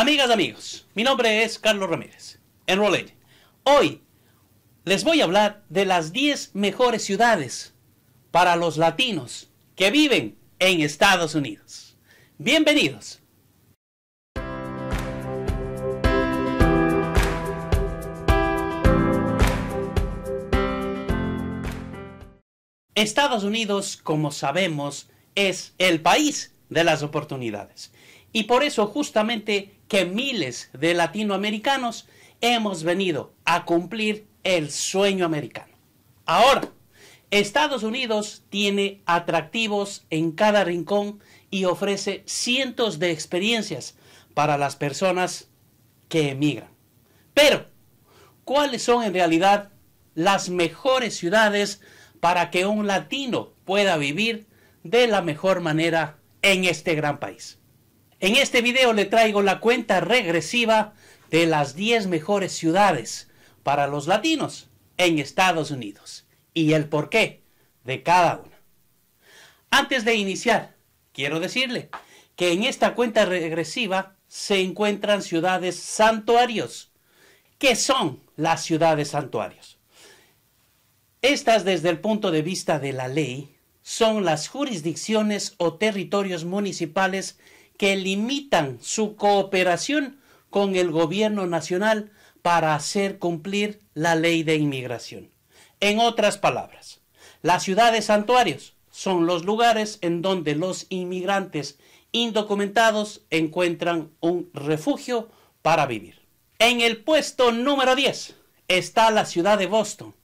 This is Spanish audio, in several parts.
Amigas, amigos, mi nombre es Carlos Ramírez, en Hoy les voy a hablar de las 10 mejores ciudades para los latinos que viven en Estados Unidos. Bienvenidos. Estados Unidos, como sabemos, es el país de las oportunidades. Y por eso justamente que miles de latinoamericanos hemos venido a cumplir el sueño americano. Ahora, Estados Unidos tiene atractivos en cada rincón y ofrece cientos de experiencias para las personas que emigran. Pero, ¿cuáles son en realidad las mejores ciudades para que un latino pueda vivir de la mejor manera en este gran país? En este video le traigo la cuenta regresiva de las 10 mejores ciudades para los latinos en Estados Unidos y el porqué de cada una. Antes de iniciar, quiero decirle que en esta cuenta regresiva se encuentran ciudades santuarios. ¿Qué son las ciudades santuarios? Estas desde el punto de vista de la ley son las jurisdicciones o territorios municipales que limitan su cooperación con el gobierno nacional para hacer cumplir la ley de inmigración. En otras palabras, las ciudades santuarios son los lugares en donde los inmigrantes indocumentados encuentran un refugio para vivir. En el puesto número 10 está la ciudad de Boston.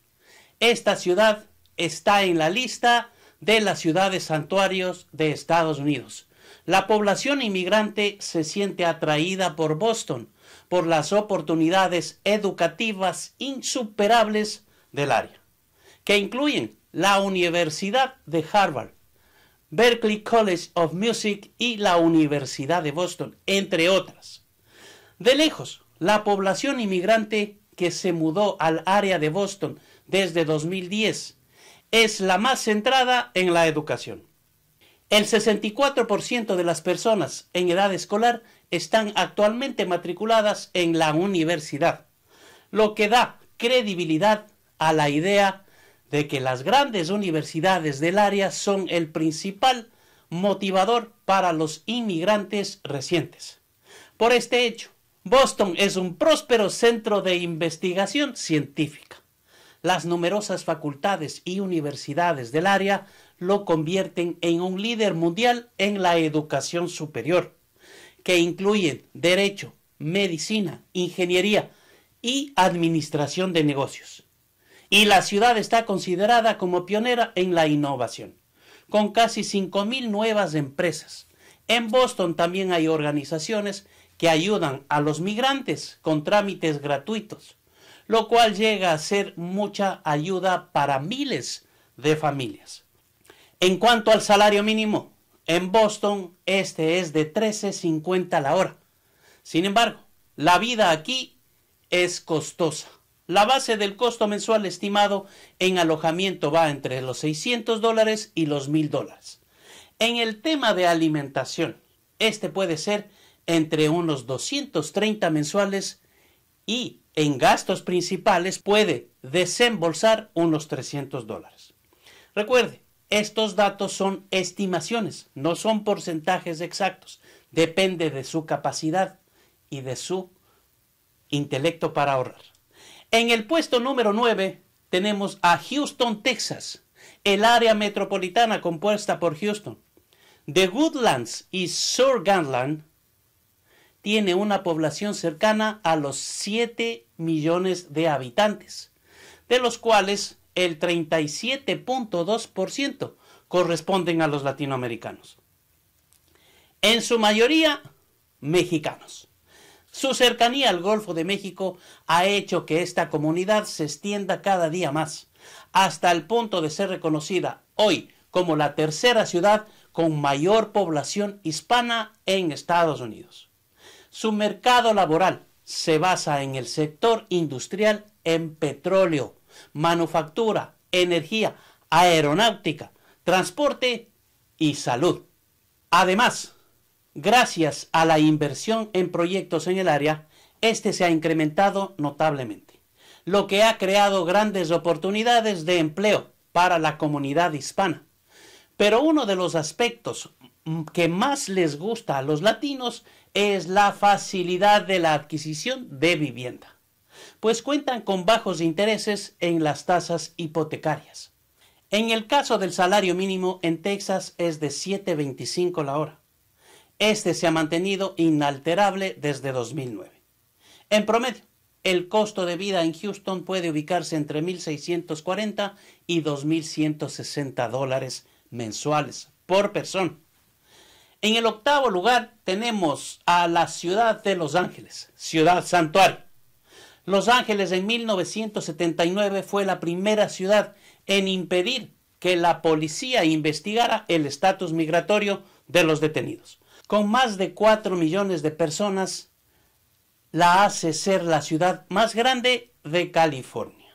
Esta ciudad está en la lista de las ciudades santuarios de Estados Unidos la población inmigrante se siente atraída por Boston, por las oportunidades educativas insuperables del área, que incluyen la Universidad de Harvard, Berkeley College of Music y la Universidad de Boston, entre otras. De lejos, la población inmigrante que se mudó al área de Boston desde 2010 es la más centrada en la educación. El 64% de las personas en edad escolar están actualmente matriculadas en la universidad, lo que da credibilidad a la idea de que las grandes universidades del área son el principal motivador para los inmigrantes recientes. Por este hecho, Boston es un próspero centro de investigación científica. Las numerosas facultades y universidades del área lo convierten en un líder mundial en la educación superior, que incluyen derecho, medicina, ingeniería y administración de negocios. Y la ciudad está considerada como pionera en la innovación, con casi 5.000 nuevas empresas. En Boston también hay organizaciones que ayudan a los migrantes con trámites gratuitos, lo cual llega a ser mucha ayuda para miles de familias. En cuanto al salario mínimo, en Boston este es de 13.50 la hora. Sin embargo, la vida aquí es costosa. La base del costo mensual estimado en alojamiento va entre los 600 dólares y los 1000 dólares. En el tema de alimentación, este puede ser entre unos 230 mensuales y en gastos principales puede desembolsar unos 300 dólares. Recuerde, estos datos son estimaciones, no son porcentajes exactos. Depende de su capacidad y de su intelecto para ahorrar. En el puesto número 9 tenemos a Houston, Texas, el área metropolitana compuesta por Houston. The Woodlands y Surganland tiene una población cercana a los 7 millones de habitantes, de los cuales el 37.2% corresponden a los latinoamericanos. En su mayoría, mexicanos. Su cercanía al Golfo de México ha hecho que esta comunidad se extienda cada día más, hasta el punto de ser reconocida hoy como la tercera ciudad con mayor población hispana en Estados Unidos. Su mercado laboral se basa en el sector industrial en petróleo, manufactura, energía, aeronáutica, transporte y salud. Además, gracias a la inversión en proyectos en el área, este se ha incrementado notablemente, lo que ha creado grandes oportunidades de empleo para la comunidad hispana. Pero uno de los aspectos que más les gusta a los latinos es la facilidad de la adquisición de vivienda pues cuentan con bajos intereses en las tasas hipotecarias. En el caso del salario mínimo en Texas es de 7.25 la hora. Este se ha mantenido inalterable desde 2009. En promedio, el costo de vida en Houston puede ubicarse entre 1.640 y 2.160 dólares mensuales por persona. En el octavo lugar tenemos a la ciudad de Los Ángeles, ciudad santuario. Los Ángeles en 1979 fue la primera ciudad en impedir que la policía investigara el estatus migratorio de los detenidos. Con más de 4 millones de personas, la hace ser la ciudad más grande de California.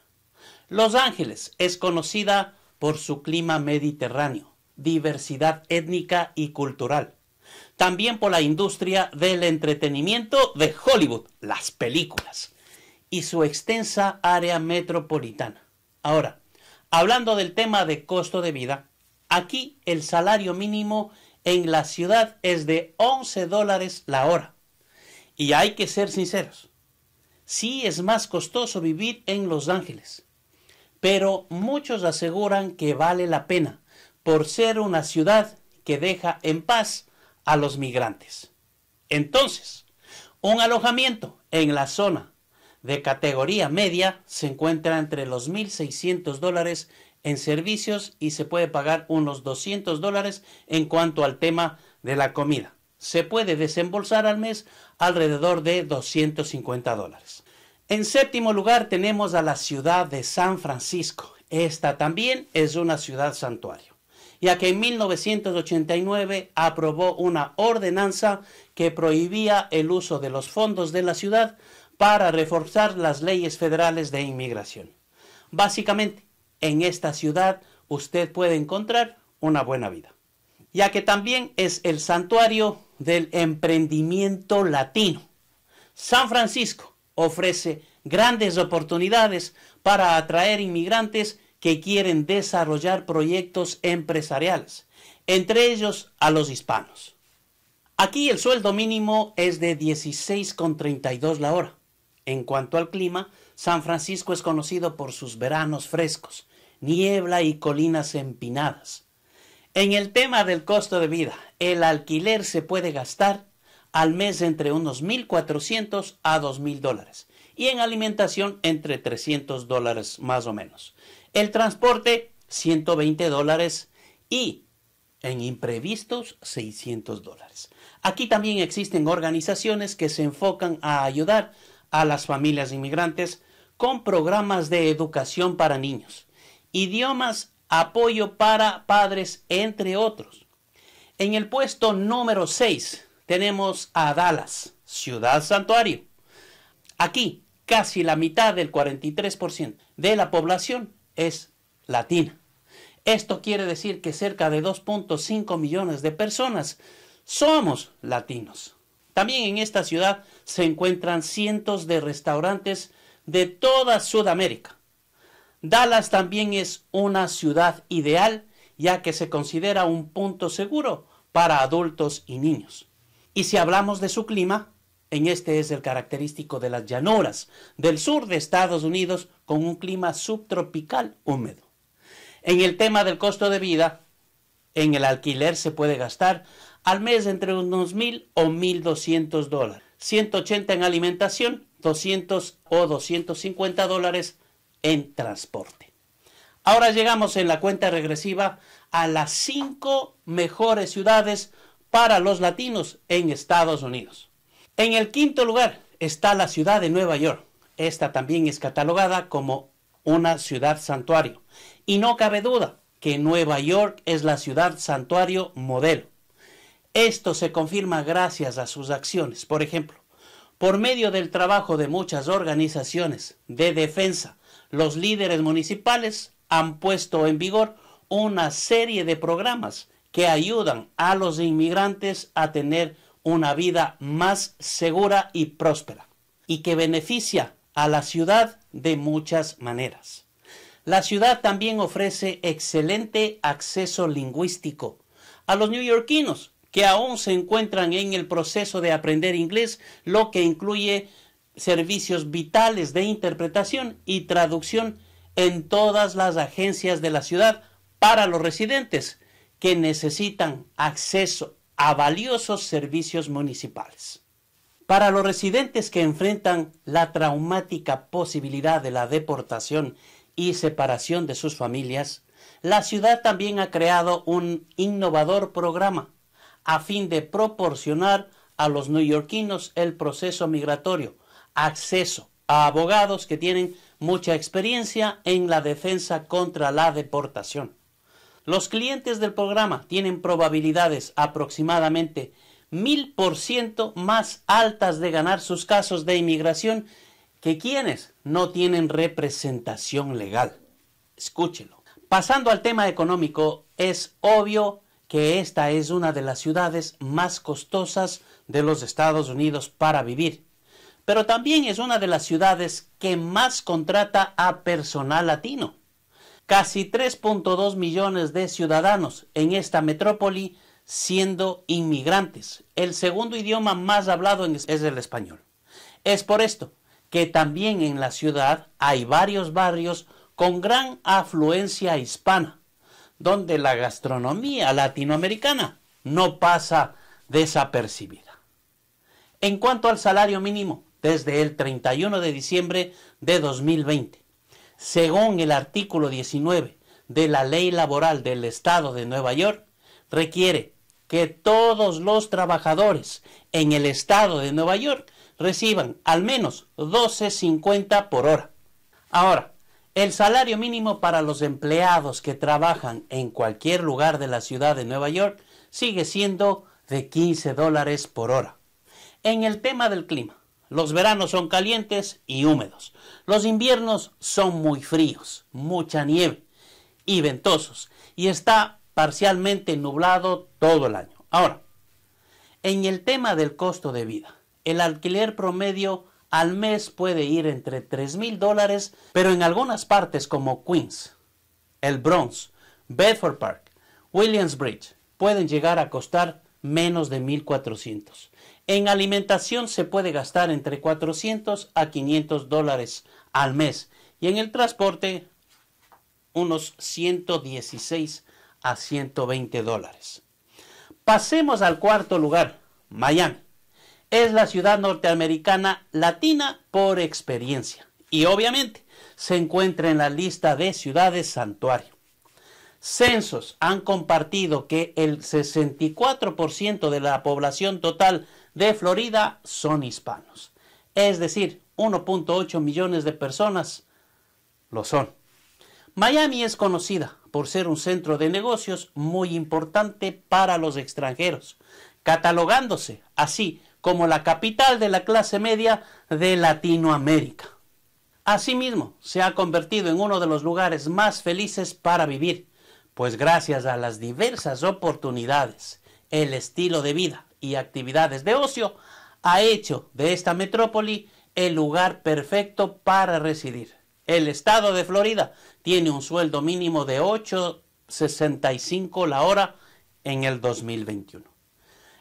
Los Ángeles es conocida por su clima mediterráneo, diversidad étnica y cultural. También por la industria del entretenimiento de Hollywood, las películas y su extensa área metropolitana. Ahora, hablando del tema de costo de vida, aquí el salario mínimo en la ciudad es de 11 dólares la hora. Y hay que ser sinceros, sí es más costoso vivir en Los Ángeles, pero muchos aseguran que vale la pena por ser una ciudad que deja en paz a los migrantes. Entonces, un alojamiento en la zona de categoría media se encuentra entre los 1.600 dólares en servicios y se puede pagar unos 200 dólares en cuanto al tema de la comida. Se puede desembolsar al mes alrededor de 250 dólares. En séptimo lugar tenemos a la ciudad de San Francisco. Esta también es una ciudad santuario, ya que en 1989 aprobó una ordenanza que prohibía el uso de los fondos de la ciudad para reforzar las leyes federales de inmigración. Básicamente, en esta ciudad usted puede encontrar una buena vida, ya que también es el santuario del emprendimiento latino. San Francisco ofrece grandes oportunidades para atraer inmigrantes que quieren desarrollar proyectos empresariales, entre ellos a los hispanos. Aquí el sueldo mínimo es de 16,32 la hora, en cuanto al clima, San Francisco es conocido por sus veranos frescos, niebla y colinas empinadas. En el tema del costo de vida, el alquiler se puede gastar al mes entre unos 1.400 a 2.000 dólares y en alimentación entre 300 dólares más o menos. El transporte 120 dólares y en imprevistos 600 dólares. Aquí también existen organizaciones que se enfocan a ayudar a las familias inmigrantes con programas de educación para niños, idiomas, apoyo para padres, entre otros. En el puesto número 6 tenemos a Dallas, ciudad santuario. Aquí casi la mitad del 43% de la población es latina. Esto quiere decir que cerca de 2.5 millones de personas somos latinos. También en esta ciudad se encuentran cientos de restaurantes de toda Sudamérica. Dallas también es una ciudad ideal ya que se considera un punto seguro para adultos y niños. Y si hablamos de su clima, en este es el característico de las llanuras del sur de Estados Unidos con un clima subtropical húmedo. En el tema del costo de vida, en el alquiler se puede gastar al mes entre unos mil o $1,200 dólares. 180 en alimentación, 200 o 250 dólares en transporte. Ahora llegamos en la cuenta regresiva a las cinco mejores ciudades para los latinos en Estados Unidos. En el quinto lugar está la ciudad de Nueva York. Esta también es catalogada como una ciudad santuario. Y no cabe duda que Nueva York es la ciudad santuario modelo. Esto se confirma gracias a sus acciones. Por ejemplo, por medio del trabajo de muchas organizaciones de defensa, los líderes municipales han puesto en vigor una serie de programas que ayudan a los inmigrantes a tener una vida más segura y próspera y que beneficia a la ciudad de muchas maneras. La ciudad también ofrece excelente acceso lingüístico a los neoyorquinos que aún se encuentran en el proceso de aprender inglés, lo que incluye servicios vitales de interpretación y traducción en todas las agencias de la ciudad para los residentes que necesitan acceso a valiosos servicios municipales. Para los residentes que enfrentan la traumática posibilidad de la deportación y separación de sus familias, la ciudad también ha creado un innovador programa a fin de proporcionar a los neoyorquinos el proceso migratorio, acceso a abogados que tienen mucha experiencia en la defensa contra la deportación. Los clientes del programa tienen probabilidades aproximadamente mil por ciento más altas de ganar sus casos de inmigración que quienes no tienen representación legal. Escúchelo. Pasando al tema económico, es obvio que esta es una de las ciudades más costosas de los Estados Unidos para vivir, pero también es una de las ciudades que más contrata a personal latino. Casi 3.2 millones de ciudadanos en esta metrópoli siendo inmigrantes. El segundo idioma más hablado es el español. Es por esto que también en la ciudad hay varios barrios con gran afluencia hispana donde la gastronomía latinoamericana no pasa desapercibida. En cuanto al salario mínimo, desde el 31 de diciembre de 2020, según el artículo 19 de la ley laboral del Estado de Nueva York, requiere que todos los trabajadores en el Estado de Nueva York reciban al menos 12.50 por hora. Ahora, el salario mínimo para los empleados que trabajan en cualquier lugar de la ciudad de Nueva York sigue siendo de 15 dólares por hora. En el tema del clima, los veranos son calientes y húmedos. Los inviernos son muy fríos, mucha nieve y ventosos. Y está parcialmente nublado todo el año. Ahora, en el tema del costo de vida, el alquiler promedio al mes puede ir entre $3,000 mil dólares, pero en algunas partes como Queens, el Bronx, Bedford Park, Williamsbridge, pueden llegar a costar menos de 1.400. En alimentación se puede gastar entre 400 a 500 dólares al mes y en el transporte unos 116 a 120 dólares. Pasemos al cuarto lugar, Miami es la ciudad norteamericana latina por experiencia y obviamente se encuentra en la lista de ciudades santuario. Censos han compartido que el 64% de la población total de Florida son hispanos, es decir, 1.8 millones de personas lo son. Miami es conocida por ser un centro de negocios muy importante para los extranjeros, catalogándose así como la capital de la clase media de Latinoamérica. Asimismo, se ha convertido en uno de los lugares más felices para vivir, pues gracias a las diversas oportunidades, el estilo de vida y actividades de ocio ha hecho de esta metrópoli el lugar perfecto para residir. El estado de Florida tiene un sueldo mínimo de 8.65 la hora en el 2021.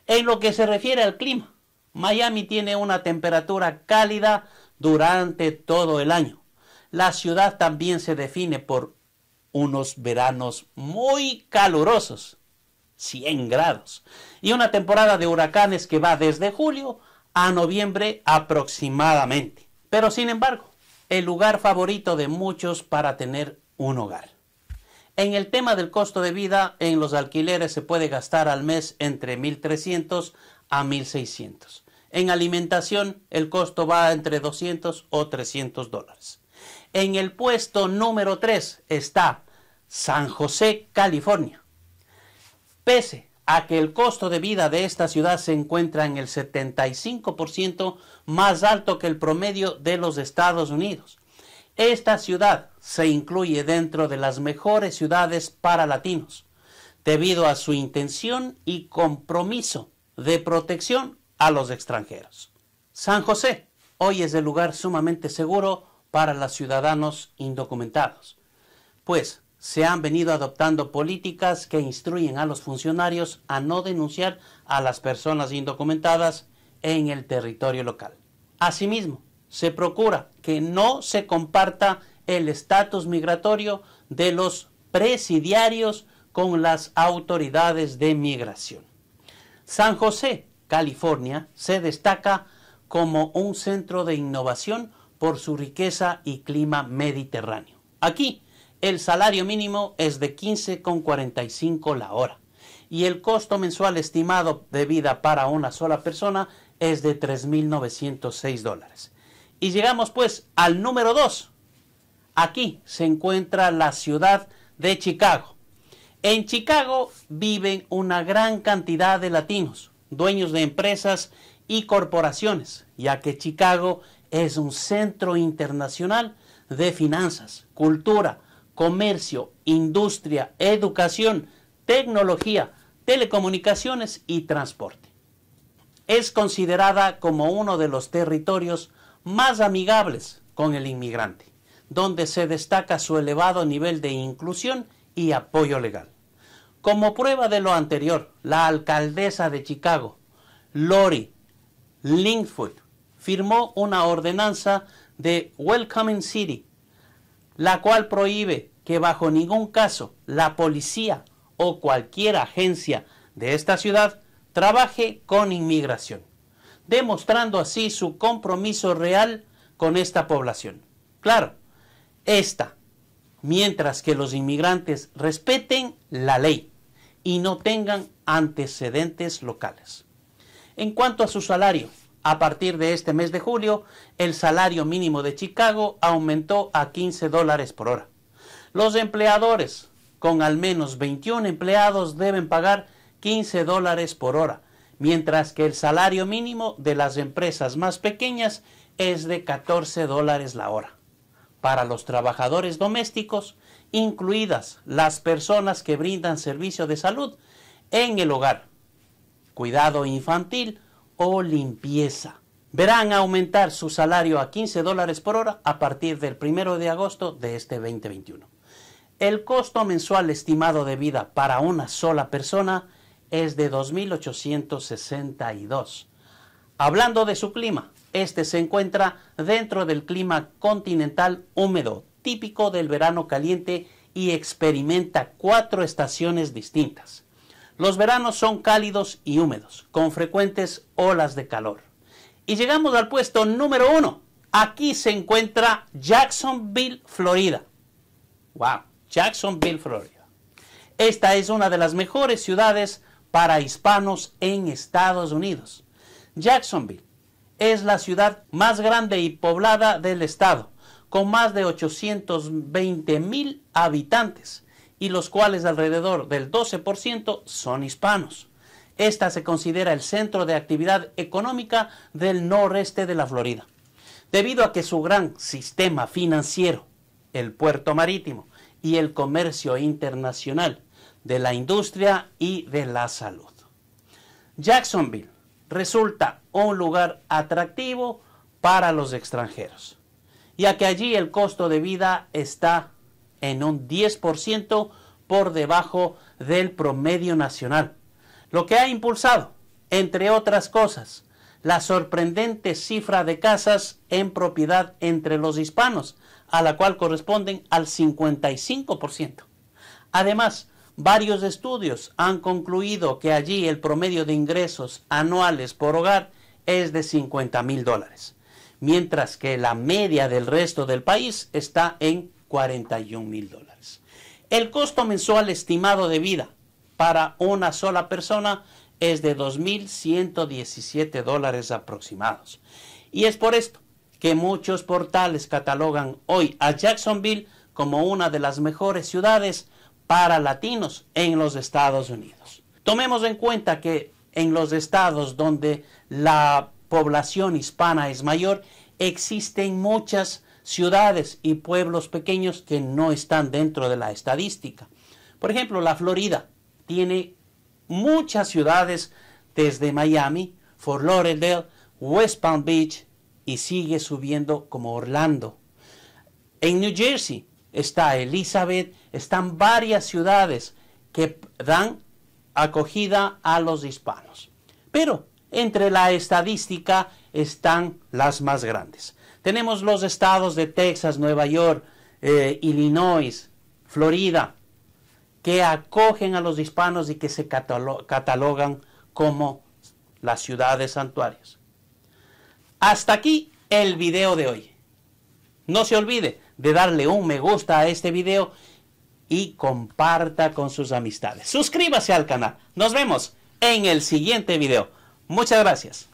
En lo que se refiere al clima, Miami tiene una temperatura cálida durante todo el año. La ciudad también se define por unos veranos muy calurosos, 100 grados, y una temporada de huracanes que va desde julio a noviembre aproximadamente. Pero sin embargo, el lugar favorito de muchos para tener un hogar. En el tema del costo de vida, en los alquileres se puede gastar al mes entre 1.300 a 1.600. En alimentación el costo va entre 200 o 300 dólares. En el puesto número 3 está San José, California. Pese a que el costo de vida de esta ciudad se encuentra en el 75% más alto que el promedio de los Estados Unidos. Esta ciudad se incluye dentro de las mejores ciudades para latinos, debido a su intención y compromiso de protección a los extranjeros. San José hoy es el lugar sumamente seguro para los ciudadanos indocumentados, pues se han venido adoptando políticas que instruyen a los funcionarios a no denunciar a las personas indocumentadas en el territorio local. Asimismo, se procura que no se comparta el estatus migratorio de los presidiarios con las autoridades de migración. San José, California, se destaca como un centro de innovación por su riqueza y clima mediterráneo. Aquí, el salario mínimo es de 15,45 la hora y el costo mensual estimado de vida para una sola persona es de 3.906 dólares. Y llegamos pues al número 2. Aquí se encuentra la ciudad de Chicago, en Chicago viven una gran cantidad de latinos, dueños de empresas y corporaciones, ya que Chicago es un centro internacional de finanzas, cultura, comercio, industria, educación, tecnología, telecomunicaciones y transporte. Es considerada como uno de los territorios más amigables con el inmigrante, donde se destaca su elevado nivel de inclusión y apoyo legal. Como prueba de lo anterior, la alcaldesa de Chicago, Lori Lingford, firmó una ordenanza de Welcoming City, la cual prohíbe que bajo ningún caso la policía o cualquier agencia de esta ciudad trabaje con inmigración, demostrando así su compromiso real con esta población. Claro, esta mientras que los inmigrantes respeten la ley y no tengan antecedentes locales. En cuanto a su salario, a partir de este mes de julio, el salario mínimo de Chicago aumentó a 15 dólares por hora. Los empleadores con al menos 21 empleados deben pagar 15 dólares por hora, mientras que el salario mínimo de las empresas más pequeñas es de 14 dólares la hora para los trabajadores domésticos, incluidas las personas que brindan servicio de salud en el hogar, cuidado infantil o limpieza. Verán aumentar su salario a 15 dólares por hora a partir del 1 de agosto de este 2021. El costo mensual estimado de vida para una sola persona es de 2.862. Hablando de su clima, este se encuentra dentro del clima continental húmedo, típico del verano caliente y experimenta cuatro estaciones distintas. Los veranos son cálidos y húmedos, con frecuentes olas de calor. Y llegamos al puesto número uno. Aquí se encuentra Jacksonville, Florida. ¡Wow! Jacksonville, Florida. Esta es una de las mejores ciudades para hispanos en Estados Unidos. Jacksonville es la ciudad más grande y poblada del estado, con más de 820 mil habitantes, y los cuales alrededor del 12% son hispanos. Esta se considera el centro de actividad económica del noreste de la Florida, debido a que su gran sistema financiero, el puerto marítimo y el comercio internacional, de la industria y de la salud. Jacksonville resulta un lugar atractivo para los extranjeros, ya que allí el costo de vida está en un 10% por debajo del promedio nacional, lo que ha impulsado, entre otras cosas, la sorprendente cifra de casas en propiedad entre los hispanos, a la cual corresponden al 55%. Además, Varios estudios han concluido que allí el promedio de ingresos anuales por hogar es de 50 mil dólares, mientras que la media del resto del país está en 41 mil dólares. El costo mensual estimado de vida para una sola persona es de 2.117 dólares aproximados. Y es por esto que muchos portales catalogan hoy a Jacksonville como una de las mejores ciudades para latinos en los Estados Unidos. Tomemos en cuenta que en los estados donde la población hispana es mayor, existen muchas ciudades y pueblos pequeños que no están dentro de la estadística. Por ejemplo, la Florida tiene muchas ciudades desde Miami, Fort Lauderdale, West Palm Beach y sigue subiendo como Orlando. En New Jersey está Elizabeth, están varias ciudades que dan acogida a los hispanos. Pero entre la estadística están las más grandes. Tenemos los estados de Texas, Nueva York, eh, Illinois, Florida, que acogen a los hispanos y que se catalogan como las ciudades santuarias. Hasta aquí el video de hoy. No se olvide, de darle un me gusta a este video y comparta con sus amistades. Suscríbase al canal. Nos vemos en el siguiente video. Muchas gracias.